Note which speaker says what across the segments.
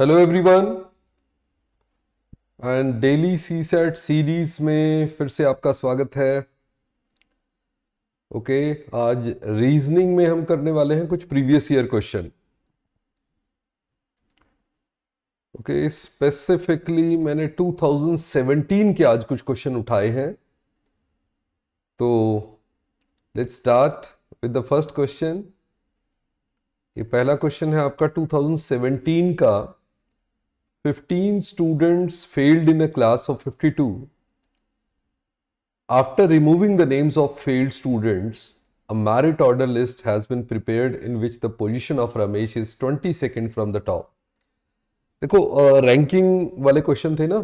Speaker 1: Hello everyone and daily CSAT series में फिर से आपका स्वागत है ओके okay, आज रीजनिंग में हम करने वाले हैं कुछ previous year question okay specifically मैंने 2017 के आज कुछ क्वेश्चन उठाए हैं तो let's start with the first question ये पहला क्वेश्चन है आपका 2017 का 15 students failed in a class of 52. After removing the names of failed students, a merit order list has been prepared in which the position of Ramesh is 22nd from the top. देखो ranking uh, वाले क्वेश्चन थे ना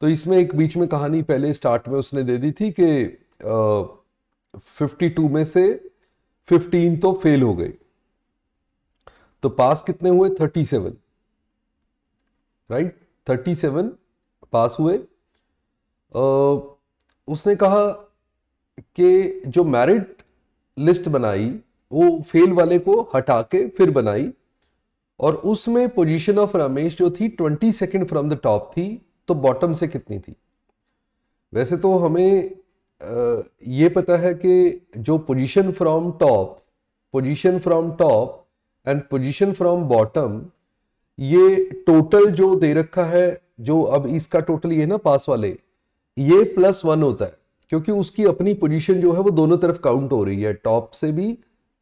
Speaker 1: तो इसमें एक बीच में कहानी पहले स्टार्ट में उसने दे दी थी कि फिफ्टी uh, 52 में से 15 तो फेल हो गए तो पास कितने हुए 37 राइट थर्टी सेवन पास हुए आ, उसने कहा कि जो मेरिट लिस्ट बनाई वो फेल वाले को हटा के फिर बनाई और उसमें पोजीशन ऑफ रमेश जो थी twenty second from the top थी तो बॉटम से कितनी थी वैसे तो हमें ये पता है कि जो position from top position from top and position from bottom ये टोटल जो दे रखा है जो अब इसका टोटल ये ना पास वाले ये प्लस वन होता है क्योंकि उसकी अपनी पोजीशन जो है वो दोनों तरफ काउंट हो रही है टॉप से भी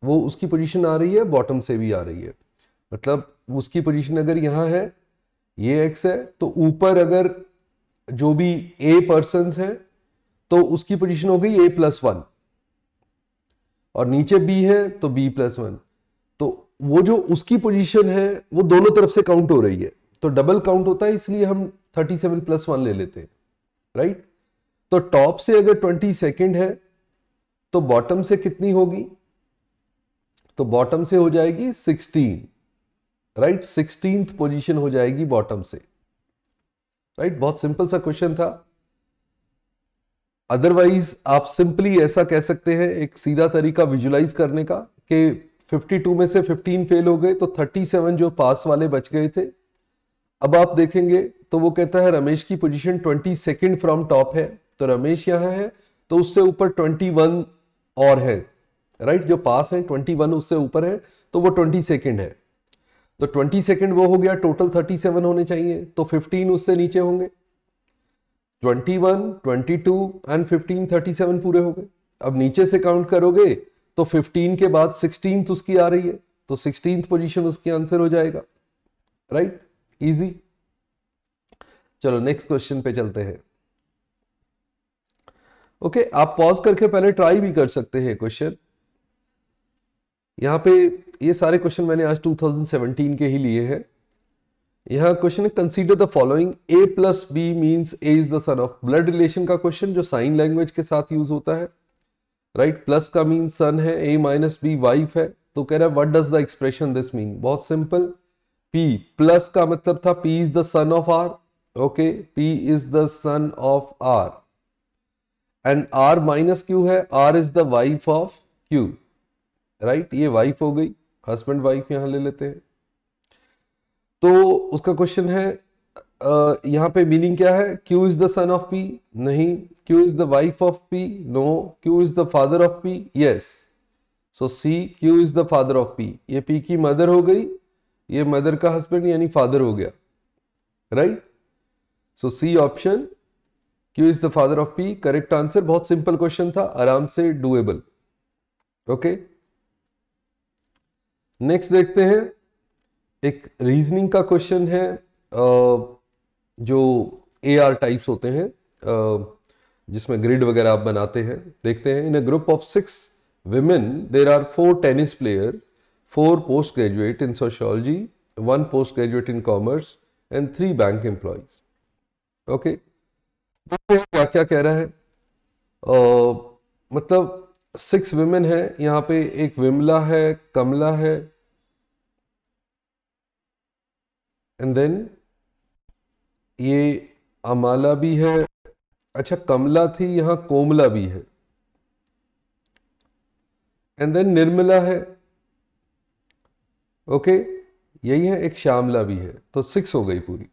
Speaker 1: वो उसकी पोजीशन आ रही है बॉटम से भी आ रही है मतलब उसकी पोजीशन अगर यहाँ है ये एक्स है तो ऊपर अगर जो भी ए पर्सन तो है तो उसकी पोजीशन हो गई ए प्लस वन और नीचे बी है तो बी प्लस वन तो वो जो उसकी पोजीशन है वो दोनों तरफ से काउंट हो रही है तो डबल काउंट होता है इसलिए हम 37 प्लस वन ले लेते हैं राइट तो टॉप से अगर ट्वेंटी सेकेंड है तो बॉटम से कितनी होगी तो बॉटम से हो जाएगी सिक्सटीन राइट सिक्सटीन पोजीशन हो जाएगी बॉटम से राइट बहुत सिंपल सा क्वेश्चन था अदरवाइज आप सिंपली ऐसा कह सकते हैं एक सीधा तरीका विजुलाइज करने का कि 52 में से 15 फेल हो गए तो 37 जो पास वाले बच गए थे अब आप देखेंगे तो वो कहता है रमेश की position twenty second from top है तो रमेश यहाँ है तो उससे ऊपर ट्वेंटी और है राइट जो पास है ट्वेंटी वन उससे ऊपर तो है तो वो ट्वेंटी सेकेंड है तो ट्वेंटी सेकेंड वो हो गया टोटल थर्टी सेवन होने चाहिए तो फिफ्टीन उससे नीचे होंगे twenty one twenty two and 15, thirty seven पूरे हो गए अब नीचे से काउंट करोगे तो 15 के बाद सिक्सटीन उसकी आ रही है तो सिक्सटीन पोजीशन उसकी आंसर हो जाएगा राइट इजी चलो नेक्स्ट क्वेश्चन पे चलते हैं ओके okay, आप पॉज करके पहले ट्राई भी कर सकते हैं क्वेश्चन यहां पे ये सारे क्वेश्चन मैंने आज 2017 के ही लिए हैं यहां क्वेश्चन है consider the following A plus B means A is the son of blood relation का क्वेश्चन जो साइन लैंग्वेज के साथ यूज होता है राइट प्लस का मीन सन है ए माइनस बी वाइफ है तो कह रहा है what does the expression this mean बहुत सिंपल पी प्लस का मतलब था P is the son of R okay P is the son of R and R minus Q है R is the wife of Q right ये wife हो गई husband wife यहां ले लेते हैं तो उसका क्वेश्चन है यहाँ पे मीनिंग क्या है Q is the son of P नहीं Q is the wife of P no Q is the father of P yes so C Q is the father of P ये पी की mother हो गई ये mother का husband यानी father हो गया right so C option Q is the father of P correct answer बहुत सिंपल क्वेश्चन था आराम से डुएबल ओके नेक्स्ट देखते हैं एक रीजनिंग का क्वेश्चन है uh, जो ए आर टाइप्स होते हैं जिसमें ग्रिड वगैरह आप बनाते हैं देखते हैं in a group of six women there are four tennis player four post graduate in sociology one post graduate in commerce and three bank employees okay क्या क्या कह रहा है uh, मतलब सिक्स विमेन है यहाँ पे एक विमला है कमला है एंड देन ये अमाला भी है अच्छा कमला थी यहाँ कोमला भी है एंड देन निर्मला है ओके okay? यही है एक श्यामला भी है तो सिक्स हो गई पूरी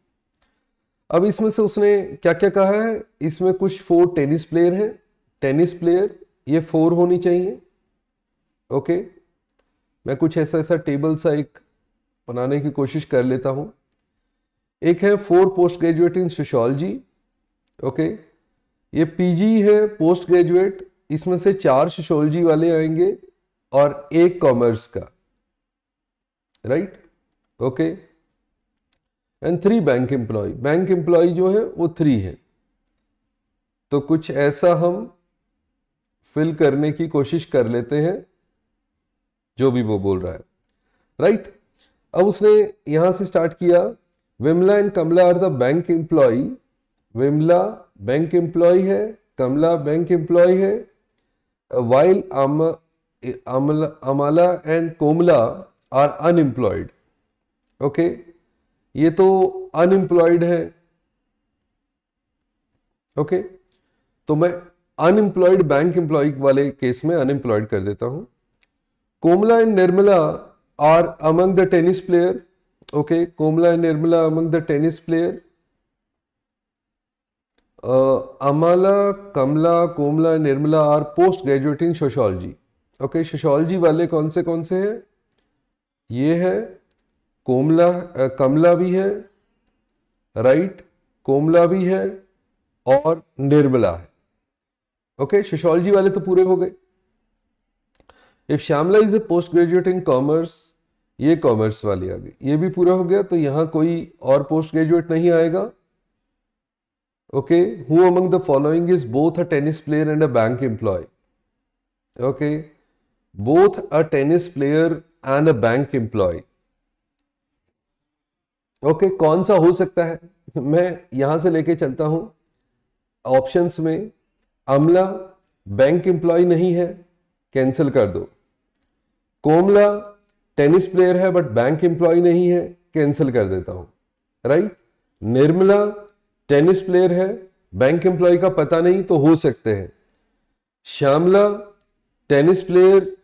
Speaker 1: अब इसमें से उसने क्या क्या कहा है इसमें कुछ फोर टेनिस प्लेयर हैं टेनिस प्लेयर ये फोर होनी चाहिए ओके okay? मैं कुछ ऐसा ऐसा टेबल सा एक बनाने की कोशिश कर लेता हूँ एक है four post graduate in sociology okay ये पीजी है पोस्ट ग्रेजुएट इसमें से चार सोशोलॉजी वाले आएंगे और एक कॉमर्स का right okay and three bank employee bank employee जो है वो थ्री है तो कुछ ऐसा हम फिल करने की कोशिश कर लेते हैं जो भी वो बोल रहा है राइट right? अब उसने यहां से स्टार्ट किया Vimla and Kamla are the bank employee Vimla bank employee है कमला बैंक एम्प्लॉय है while Amala and Komla are unemployed okay ये तो अनएम्प्लॉयड है ओके तो मैं अनएम्प्लॉयड बैंक एम्प्लॉय वाले केस में अनएम्प्लॉयड कर देता हूं Komla and Nirmala are among the tennis player Okay, Komla and Nirmala among the tennis player. Uh, Amala, Kamla, Komla and Nirmala are post graduate in sociology. Okay, sociology wale kaun se kaun se hai ye hai Komla uh, Kamla bhi hai right? Komla bhi hai और निर्मला है okay okay, sociology वाले तो पूरे हो गए if Shyamla is a post graduate in commerce ये commerce वाली आ गई ये भी पूरा हो गया तो यहां कोई और पोस्ट ग्रेजुएट नहीं आएगा okay who among the following is both a tennis player and a bank employee okay both a tennis player and a bank employee okay कौन सा हो सकता है मैं यहां से लेके चलता हूं ऑप्शंस में अमला बैंक एम्प्लॉय नहीं है कैंसिल कर दो कोमला टेनिस प्लेयर है बट बैंक एम्प्लॉय नहीं है कैंसिल कर देता हूं राइट निर्मला टेनिस प्लेयर है बैंक एम्प्लॉय का पता नहीं तो हो सकते हैं श्यामला टेनिस प्लेयर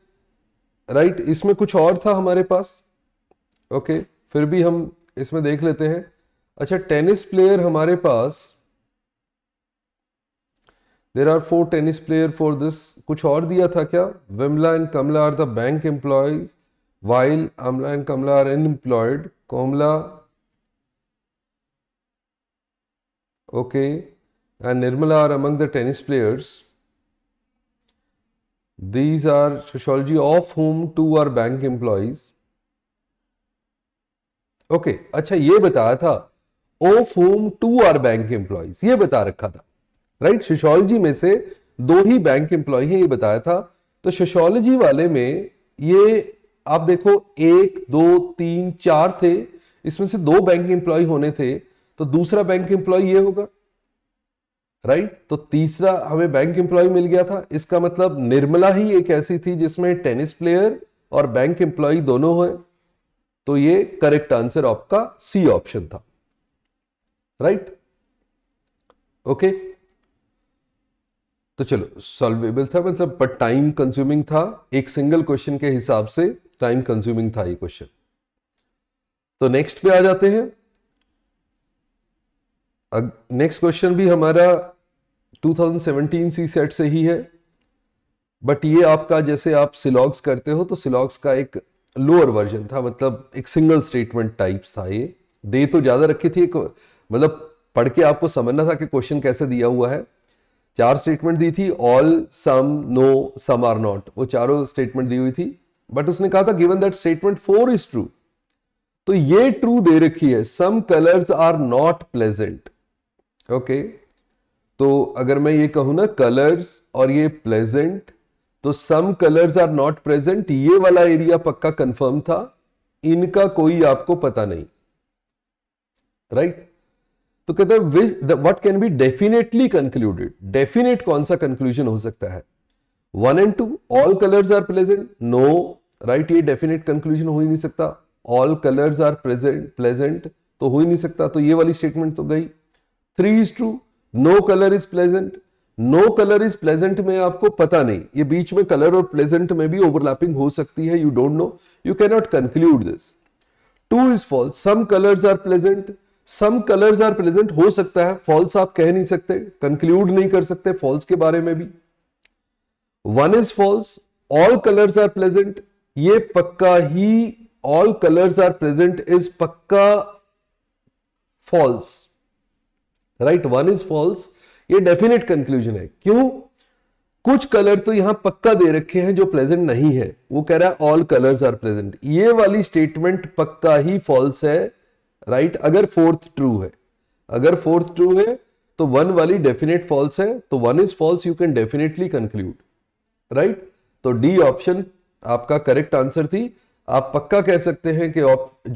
Speaker 1: राइट इसमें कुछ और था हमारे पास ओके okay, फिर भी हम इसमें देख लेते हैं अच्छा टेनिस प्लेयर हमारे पास there are four tennis player for this कुछ और दिया था क्या Vimla and Kamla are the bank employee While Amla and Kamla are unemployed, Komla, okay, and Nirmala are among the tennis players. These are sociology of whom two are bank employees. Okay okay, अच्छा ये बताया था of whom two are bank employees ये बता रखा था right sociology में से दो ही बैंक एम्प्लॉय हैं ये बताया था तो सोशोलॉजी वाले में ये आप देखो एक दो तीन चार थे इसमें से दो बैंक एम्प्लॉय होने थे तो दूसरा बैंक एम्प्लॉय ये होगा राइट तो तीसरा हमें बैंक एम्प्लॉय मिल गया था इसका मतलब निर्मला ही एक ऐसी थी जिसमें टेनिस प्लेयर और बैंक एम्प्लॉय दोनों है तो ये करेक्ट आंसर आपका सी ऑप्शन था राइट ओके तो चलो सॉल्वेबल था मतलब पर टाइम कंज्यूमिंग था एक सिंगल क्वेश्चन के हिसाब से टाइम कंज्यूमिंग था ये क्वेश्चन तो नेक्स्ट पे आ जाते हैं नेक्स्ट क्वेश्चन भी हमारा 2017 सी सेट से ही है बट ये आपका जैसे आप सिलॉग्स करते हो तो सिलॉग्स का एक लोअर वर्जन था मतलब एक सिंगल स्टेटमेंट टाइप था ये दे तो ज़्यादा रखी थी एक मतलब पढ़ के आपको समझना था कि क्वेश्चन कैसे दिया हुआ है चार स्टेटमेंट दी थी all some no some are not वो चारों स्टेटमेंट दी हुई थी बट उसने कहा था given that statement four is true तो ये ट्रू दे रखी है some colours are not pleasant okay तो अगर मैं ये कहूं ना कलर्स और ये प्लेजेंट तो some colours are not present ये वाला एरिया पक्का कंफर्म था इनका कोई आपको पता नहीं राइट right? तो कहते हैं what can be definitely concluded definite कौन सा कंक्लूजन हो सकता है one and two all colours are pleasant no right ये डेफिनेट कंक्लूजन हो ही नहीं सकता all colours are present pleasant तो हो ही नहीं सकता तो ये वाली स्टेटमेंट तो गई three is true no colour is pleasant no colour is pleasant में आपको पता नहीं ये बीच में कलर और प्लेजेंट में भी ओवरलैपिंग हो सकती है you don't know you can not conclude this two is false some colours are pleasant some colours are pleasant हो सकता है फॉल्स आप कह नहीं सकते कंक्लूड नहीं कर सकते फॉल्स के बारे में भी one is false all colours are present ये पक्का ही all colours are present is पक्का false right one is false ये डेफिनेट कंक्लूजन है क्यों कुछ कलर तो यहां पक्का दे रखे हैं जो प्रेजेंट नहीं है वो कह रहा है ऑल कलर्स आर प्रेजेंट ये वाली स्टेटमेंट पक्का ही फॉल्स है राइट right? अगर फोर्थ ट्रू है अगर फोर्थ ट्रू है तो वन वाली डेफिनेट फॉल्स है तो one is false you can definitely conclude right तो डी ऑप्शन आपका करेक्ट आंसर थी आप पक्का कह सकते हैं कि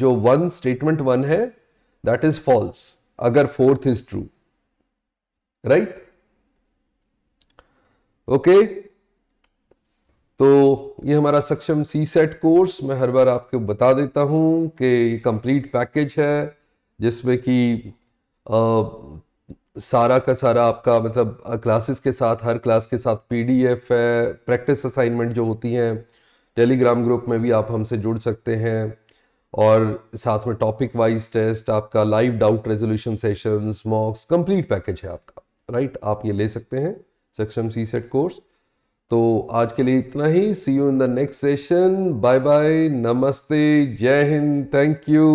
Speaker 1: जो वन स्टेटमेंट वन है दैट इज फॉल्स अगर fourth is true right okay तो ये हमारा सक्षम सी सेट कोर्स मैं हर बार आपको बता देता हूं कि कंप्लीट पैकेज है जिसमें कि सारा का सारा आपका मतलब क्लासेस के साथ हर क्लास के साथ पीडीएफ है प्रैक्टिस असाइनमेंट जो होती हैं टेलीग्राम ग्रुप में भी आप हमसे जुड़ सकते हैं और साथ में टॉपिक वाइज टेस्ट आपका live doubt resolution sessions mocks complete package है आपका राइट आप ये ले सकते हैं सक्षम सी सेट कोर्स तो आज के लिए इतना ही see you in the next session bye bye नमस्ते जय हिंद थैंक यू